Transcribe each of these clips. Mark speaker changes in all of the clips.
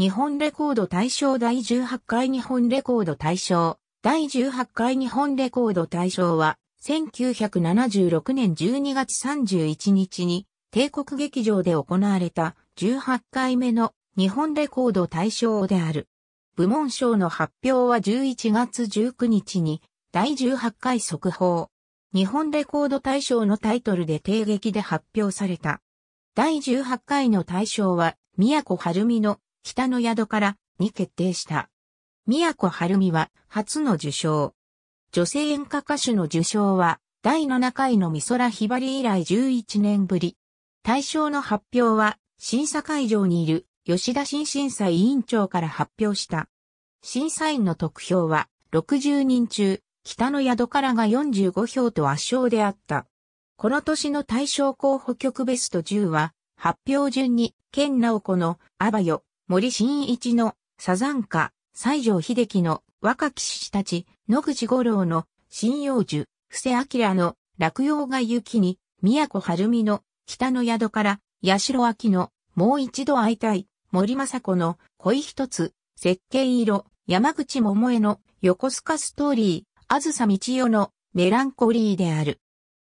Speaker 1: 日本レコード大賞第18回日本レコード大賞。第18回日本レコード大賞は、1976年12月31日に、帝国劇場で行われた18回目の日本レコード大賞である。部門賞の発表は11月19日に、第18回速報。日本レコード大賞のタイトルで定劇で発表された。第18回の大賞は、宮古晴美の北の宿からに決定した。宮古晴美は初の受賞。女性演歌歌手の受賞は第7回の美空ひばり以来11年ぶり。対象の発表は審査会場にいる吉田新審査委員長から発表した。審査員の得票は60人中、北の宿からが45票と圧勝であった。この年の大賞候補曲ベスト10は、発表順に、ケンナオコの、アバよ、森新一のサザンカ、西城秀樹の若き獅子たち、野口五郎の新葉樹、布施明の落葉が雪に、宮古晴美の北の宿から、八代秋のもう一度会いたい、森政子の恋一つ、設計色、山口桃江の横須賀ストーリー、あずさ道代のメランコリーである。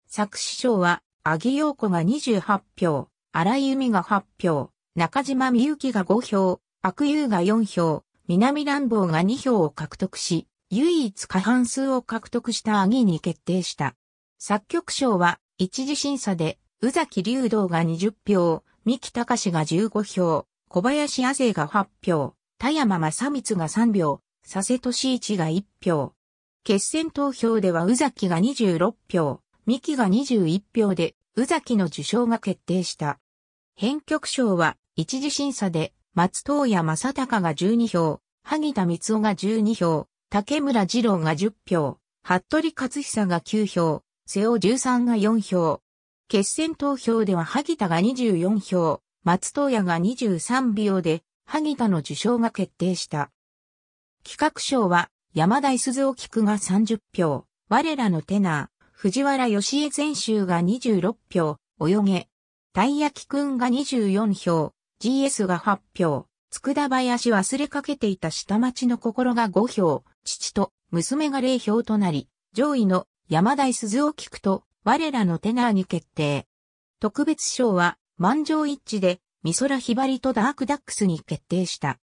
Speaker 1: 作詞賞は、あギようこが28票、荒井由美が8票、中島みゆきが5票、悪友が4票、南乱暴が2票を獲得し、唯一過半数を獲得したアギーに決定した。作曲賞は、一次審査で、宇崎竜道が20票、三木隆が15票、小林亜生が8票、田山正光が3票、佐世俊一が1票。決戦投票では宇崎が26票、三木が21票で、宇崎の受賞が決定した。編曲賞は、一次審査で、松東谷正隆が12票、萩田光夫が12票、竹村二郎が10票、服部克久が9票、瀬尾13が4票。決選投票では萩田が24票、松東谷が23票で、萩田の受賞が決定した。企画賞は、山田鈴尾菊が30票、我らのテナー、藤原義江全集が26票、泳げ、たいやきくんが24票、GS が8票、佃林忘れかけていた下町の心が5票、父と娘が0票となり、上位の山田鈴を聞くと、我らのテナーに決定。特別賞は、満場一致で、美空ひばりとダークダックスに決定した。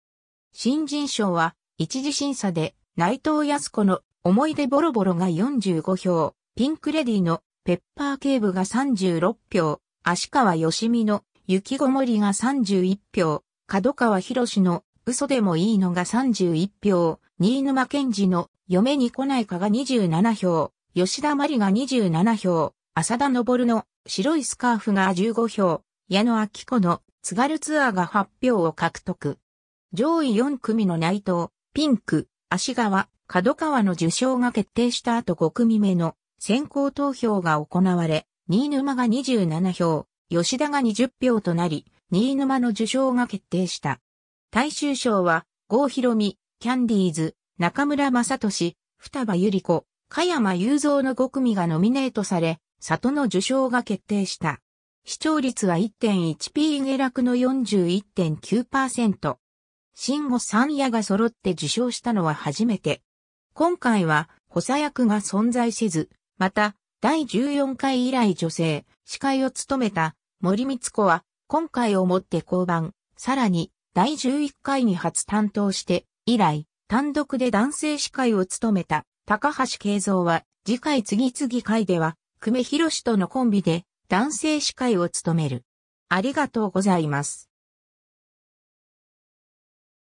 Speaker 1: 新人賞は、一次審査で、内藤康子の思い出ボロボロが45票、ピンクレディのペッパー警部が36票、足川よしみの雪ごもりが31票、角川博士の嘘でもいいのが31票、新沼健治の嫁に来ないかが27票、吉田麻里が27票、浅田昇の白いスカーフが15票、矢野明子の津軽ツアーが8票を獲得。上位4組の内藤、ピンク、足川、角川の受賞が決定した後5組目の先行投票が行われ、新沼が27票、吉田が20票となり、新沼の受賞が決定した。大衆賞は、郷ひろみ、キャンディーズ、中村正俊、双葉百合子、加山雄三の5組がノミネートされ、里の受賞が決定した。視聴率は 1.1p 下落の41.9%。新語三夜が揃って受賞したのは初めて。今回は補佐役が存在せず、また第14回以来女性、司会を務めた森光子は、今回をもって降板、さらに、第11回に初担当して、以来、単独で男性司会を務めた、高橋慶三は、次回次々回では、久米博士とのコンビで、男性司会を務める。ありがとうございます。